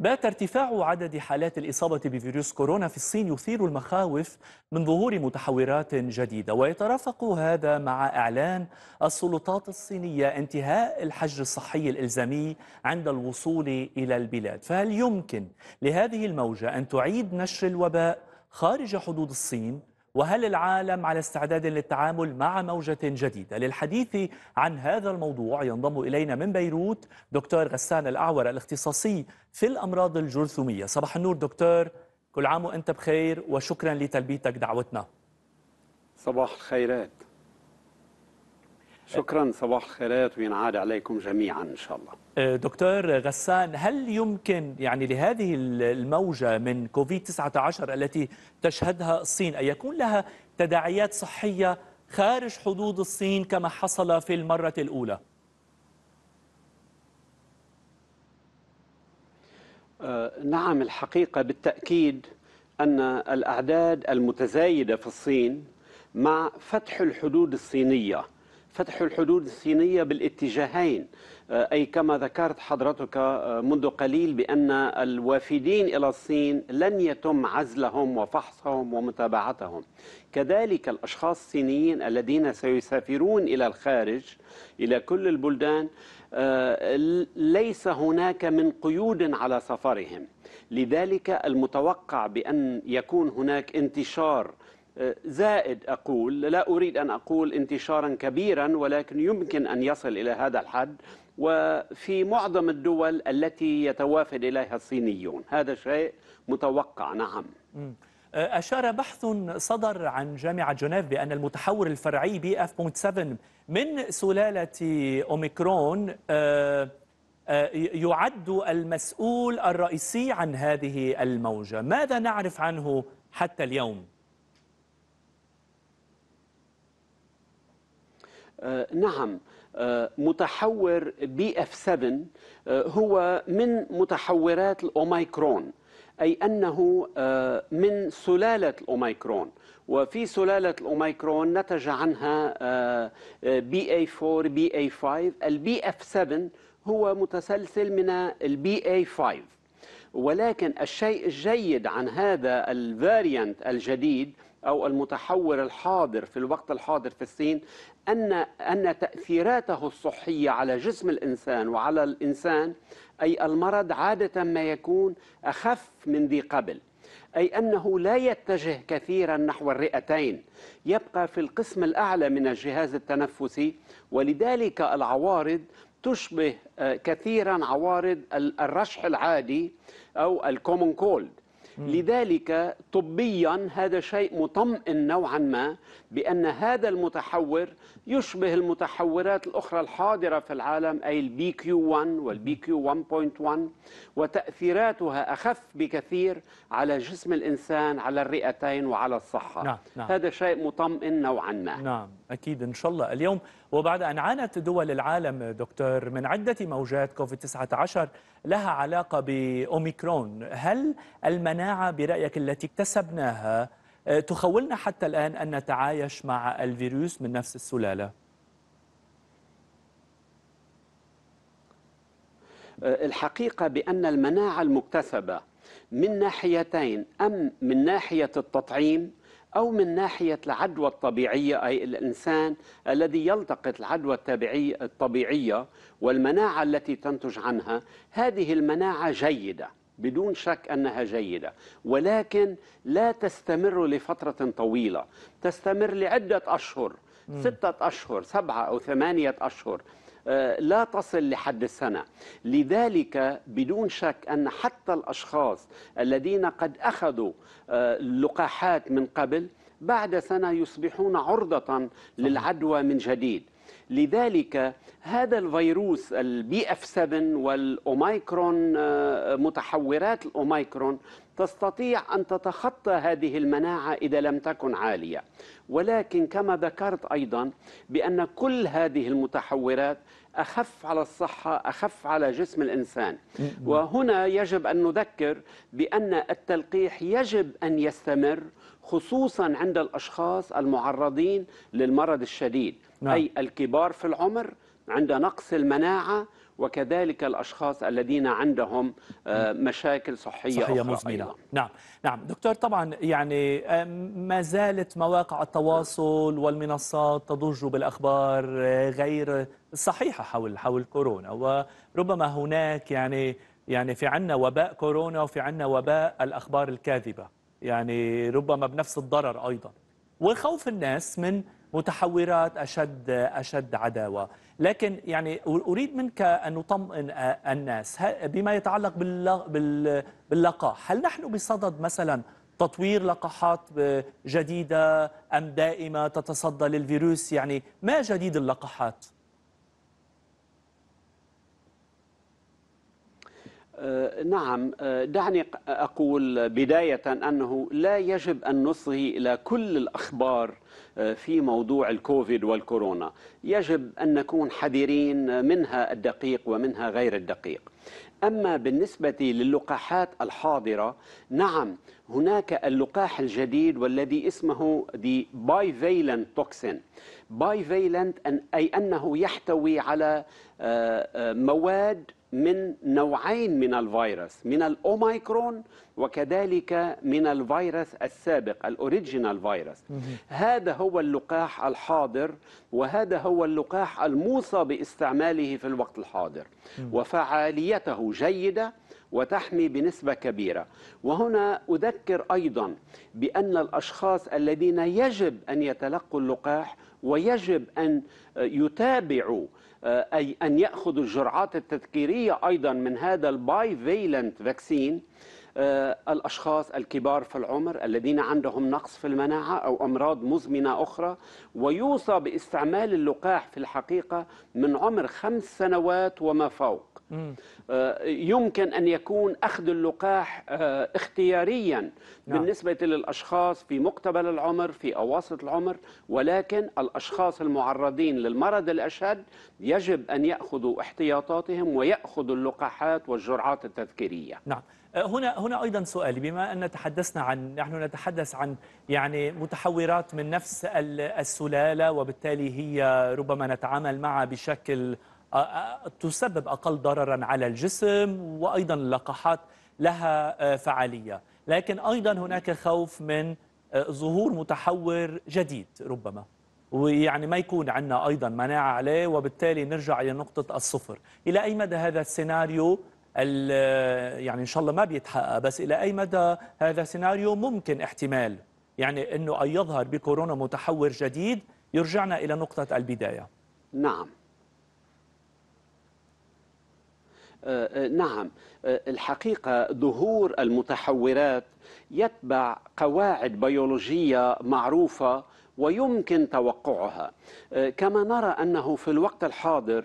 بات ارتفاع عدد حالات الإصابة بفيروس كورونا في الصين يثير المخاوف من ظهور متحورات جديدة ويترافق هذا مع إعلان السلطات الصينية انتهاء الحجر الصحي الإلزامي عند الوصول إلى البلاد فهل يمكن لهذه الموجة أن تعيد نشر الوباء خارج حدود الصين وهل العالم على استعداد للتعامل مع موجة جديدة للحديث عن هذا الموضوع ينضم إلينا من بيروت دكتور غسان الأعور الاختصاصي في الأمراض الجرثومية صباح النور دكتور كل عام وأنت بخير وشكرا لتلبيتك دعوتنا صباح الخيرات شكرا صباح الخيرات وينعاد عليكم جميعا ان شاء الله. أه، دكتور غسان هل يمكن يعني لهذه الموجه من كوفيد 19 التي تشهدها الصين ان يكون لها تداعيات صحيه خارج حدود الصين كما حصل في المره الاولى؟ أه، نعم الحقيقه بالتاكيد ان الاعداد المتزايده في الصين مع فتح الحدود الصينيه فتح الحدود الصينية بالاتجاهين آه، أي كما ذكرت حضرتك آه، منذ قليل بأن الوافدين إلى الصين لن يتم عزلهم وفحصهم ومتابعتهم كذلك الأشخاص الصينيين الذين سيسافرون إلى الخارج إلى كل البلدان آه، ليس هناك من قيود على سفرهم لذلك المتوقع بأن يكون هناك انتشار زائد أقول لا أريد أن أقول انتشارا كبيرا ولكن يمكن أن يصل إلى هذا الحد وفي معظم الدول التي يتوافد إليها الصينيون هذا شيء متوقع نعم أه، أشار بحث صدر عن جامعة جنيف بأن المتحور الفرعي بي اف بونت 7 من سلالة أوميكرون أه، أه، يعد المسؤول الرئيسي عن هذه الموجة ماذا نعرف عنه حتى اليوم؟ آه، نعم آه، متحور بي اف 7 هو من متحورات الاوميكرون اي انه آه، من سلاله الاوميكرون وفي سلالة الأوميكرون نتج عنها بي اي 4 بي اي 5 البي اف 7 هو متسلسل من البي اي 5 ولكن الشيء الجيد عن هذا الفاريانت الجديد أو المتحور الحاضر في الوقت الحاضر في الصين أن أن تأثيراته الصحية على جسم الإنسان وعلى الإنسان أي المرض عادة ما يكون أخف من ذي قبل أي أنه لا يتجه كثيرا نحو الرئتين يبقى في القسم الأعلى من الجهاز التنفسي ولذلك العوارض تشبه آه، كثيرا عوارض الرشح العادي أو الكومون كولد لذلك طبيا هذا شيء مطمئن نوعا ما بأن هذا المتحور يشبه المتحورات الأخرى الحاضرة في العالم أي البي كيو 1 والبي كيو 1.1 وتأثيراتها أخف بكثير على جسم الإنسان على الرئتين وعلى الصحة نعم. نعم. هذا شيء مطمئن نوعا ما نعم أكيد إن شاء الله اليوم وبعد أن عانت دول العالم دكتور من عدة موجات كوفيد 19 لها علاقة بأوميكرون هل المناعة القناعة برأيك التي اكتسبناها آه، تخولنا حتى الآن أن نتعايش مع الفيروس من نفس السلالة آه، الحقيقة بأن المناعة المكتسبة من ناحيتين أم من ناحية التطعيم أو من ناحية العدوى الطبيعية أي الإنسان الذي يلتقط العدوى الطبيعية والمناعة التي تنتج عنها هذه المناعة جيدة بدون شك أنها جيدة ولكن لا تستمر لفترة طويلة تستمر لعدة أشهر م. ستة أشهر سبعة أو ثمانية أشهر آه، لا تصل لحد السنة لذلك بدون شك أن حتى الأشخاص الذين قد أخذوا آه، لقاحات من قبل بعد سنة يصبحون عرضة للعدوى من جديد لذلك هذا الفيروس البي اف 7 والاوميكرون آه، متحورات الاوميكرون تستطيع ان تتخطى هذه المناعه اذا لم تكن عاليه ولكن كما ذكرت ايضا بان كل هذه المتحورات اخف على الصحه اخف على جسم الانسان وهنا يجب ان نذكر بان التلقيح يجب ان يستمر خصوصا عند الاشخاص المعرضين للمرض الشديد نعم. أي الكبار في العمر عند نقص المناعة وكذلك الأشخاص الذين عندهم آه، مشاكل صحية, صحية أخرى مزمنة أيضا. نعم نعم دكتور طبعا يعني آه، ما زالت مواقع التواصل والمنصات تضج بالأخبار آه، غير صحيحة حول حول كورونا وربما هناك يعني يعني في عنا وباء كورونا وفي عنا وباء الأخبار الكاذبة يعني ربما بنفس الضرر أيضا وخوف الناس من متحورات أشد أشد عداوة لكن يعني أريد منك أن نطمئن الناس بما يتعلق باللقاح هل نحن بصدد مثلا تطوير لقاحات جديدة أم دائمة تتصدى للفيروس يعني ما جديد اللقاحات؟ آه، نعم آه، دعني أقول بداية أنه لا يجب أن نصغي إلى كل الأخبار آه، في موضوع الكوفيد والكورونا يجب أن نكون حذرين منها الدقيق ومنها غير الدقيق أما بالنسبة للقاحات الحاضرة نعم هناك اللقاح الجديد والذي اسمه دي باي فيلنت توكسين باي فيلنت أي أنه يحتوي على مواد من نوعين من الفيروس من الأوميكرون وكذلك من الفيروس السابق الأوريجينال فيروس هذا هو اللقاح الحاضر وهذا هو اللقاح الموصى باستعماله في الوقت الحاضر وفعاليته جيدة وتحمي بنسبة كبيرة وهنا أذكر أيضا بأن الأشخاص الذين يجب أن يتلقوا اللقاح ويجب أن يتابعوا أي أن يأخذوا الجرعات التذكيرية أيضا من هذا الباي فيلنت فاكسين آه، الأشخاص الكبار في العمر الذين عندهم نقص في المناعة أو أمراض مزمنة أخرى ويوصى باستعمال اللقاح في الحقيقة من عمر خمس سنوات وما فوق آه، يمكن أن يكون أخذ اللقاح آه، اختياريا نعم. بالنسبة للأشخاص في مقتبل العمر في أواسط العمر ولكن الأشخاص المعرضين للمرض الأشد يجب أن يأخذوا احتياطاتهم ويأخذوا اللقاحات والجرعات التذكيرية نعم آه، هنا هنا ايضا سؤالي بما ان تحدثنا عن نحن نتحدث عن يعني متحورات من نفس السلاله وبالتالي هي ربما نتعامل معها بشكل آه، آه، تسبب اقل ضررا على الجسم وايضا اللقاحات لها فعاليه، لكن ايضا هناك خوف من ظهور متحور جديد ربما. ويعني ما يكون عندنا ايضا مناعه عليه وبالتالي نرجع الى نقطه الصفر، الى اي مدى هذا السيناريو يعني إن شاء الله ما بيتحقق بس إلى أي مدى هذا سيناريو ممكن احتمال يعني أنه أن يظهر بكورونا متحور جديد يرجعنا إلى نقطة البداية نعم أه، أه، نعم أه، الحقيقة ظهور المتحورات يتبع قواعد بيولوجية معروفة ويمكن توقعها كما نرى أنه في الوقت الحاضر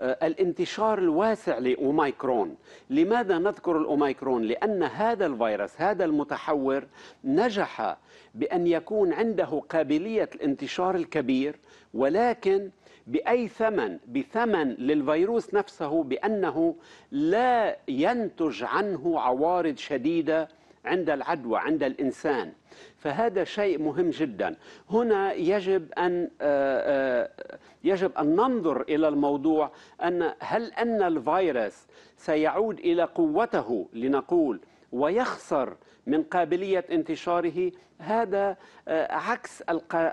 آه، الانتشار الواسع لأوميكرون لماذا نذكر الأوميكرون؟ لأن هذا الفيروس هذا المتحور نجح بأن يكون عنده قابلية الانتشار الكبير ولكن بأي ثمن بثمن للفيروس نفسه بأنه لا ينتج عنه عوارض شديدة عند العدوى عند الإنسان فهذا شيء مهم جدا هنا يجب أن آه، آه، يجب أن ننظر إلى الموضوع أن هل أن الفيروس سيعود إلى قوته لنقول ويخسر من قابلية انتشاره هذا آه، عكس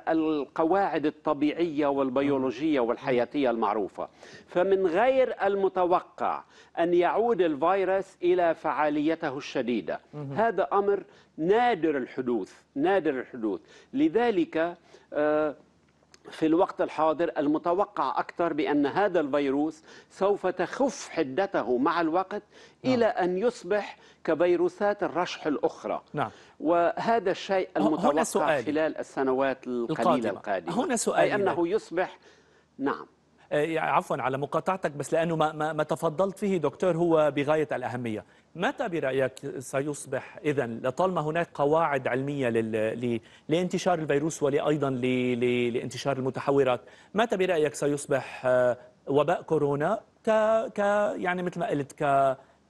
القواعد الطبيعية والبيولوجية والحياتية المعروفة فمن غير المتوقع أن يعود الفيروس إلى فعاليته الشديدة هذا أمر نادر الحدوث نادر الحدوث لذلك آه، في الوقت الحاضر المتوقع أكثر بأن هذا الفيروس سوف تخف حدته مع الوقت نعم. إلى أن يصبح كفيروسات الرشح الأخرى نعم. وهذا الشيء المتوقع خلال السنوات القليلة القادمة, القادمة. هنا سؤال أي أنه يصبح نعم آه، عفوا على مقاطعتك بس لأنه ما, ما تفضلت فيه دكتور هو بغاية الأهمية متى برأيك سيصبح إذا لطالما هناك قواعد علمية لل... لانتشار الفيروس وأيضا ل... لانتشار المتحورات متى برأيك سيصبح آه، وباء كورونا ك... ك... يعني مثل ما قلت ك...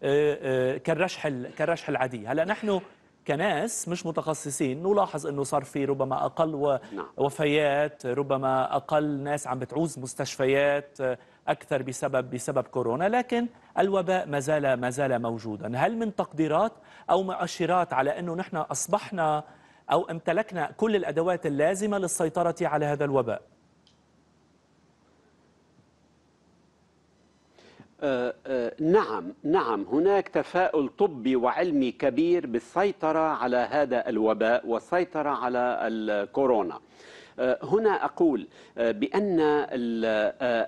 آه، كالرشح ال... كالرشح العادي هلا نحن كناس مش متخصصين نلاحظ انه صار في ربما اقل نعم. وفيات ربما اقل ناس عم بتعوز مستشفيات اكثر بسبب بسبب كورونا لكن الوباء ما زال ما زال موجودا هل من تقديرات او مؤشرات على انه نحن اصبحنا او امتلكنا كل الادوات اللازمه للسيطره على هذا الوباء آه، آه، نعم نعم هناك تفاؤل طبي وعلمي كبير بالسيطرة على هذا الوباء والسيطرة على الكورونا آه، هنا أقول بأن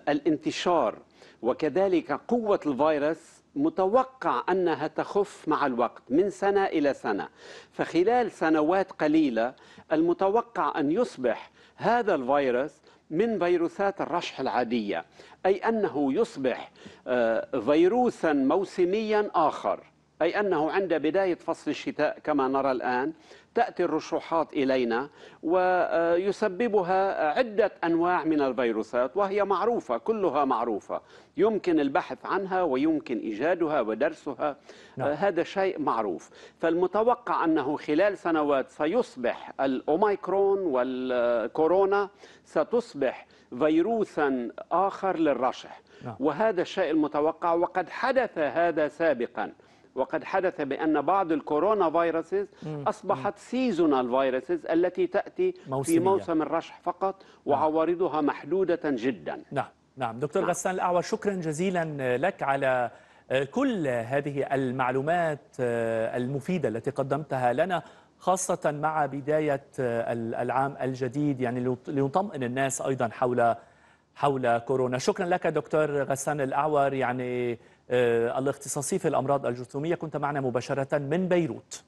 الانتشار وكذلك قوة الفيروس متوقع أنها تخف مع الوقت من سنة إلى سنة فخلال سنوات قليلة المتوقع أن يصبح هذا الفيروس من فيروسات الرشح العادية أي أنه يصبح آه، فيروسا موسميا آخر أي أنه عند بداية فصل الشتاء كما نرى الآن تأتي الرشوحات إلينا ويسببها عدة أنواع من الفيروسات وهي معروفة كلها معروفة يمكن البحث عنها ويمكن إيجادها ودرسها نعم. آه، هذا شيء معروف فالمتوقع أنه خلال سنوات سيصبح الأوميكرون والكورونا ستصبح فيروسا آخر للرشح نعم. وهذا الشيء المتوقع وقد حدث هذا سابقا وقد حدث بأن بعض الكورونا فيروسز أصبحت سيزونال فيروسز التي تأتي موسمية. في موسم الرشح فقط نعم. وعوارضها محدودة جدا نعم نعم دكتور نعم. غسان الأعور شكرا جزيلا لك على آه، كل هذه المعلومات آه، المفيدة التي قدمتها لنا خاصة مع بداية آه، العام الجديد يعني ليطمئن الناس أيضا حول حول كورونا شكرا لك دكتور غسان الأعور يعني آه، الاختصاصي في الأمراض الجرثومية كنت معنا مباشرة من بيروت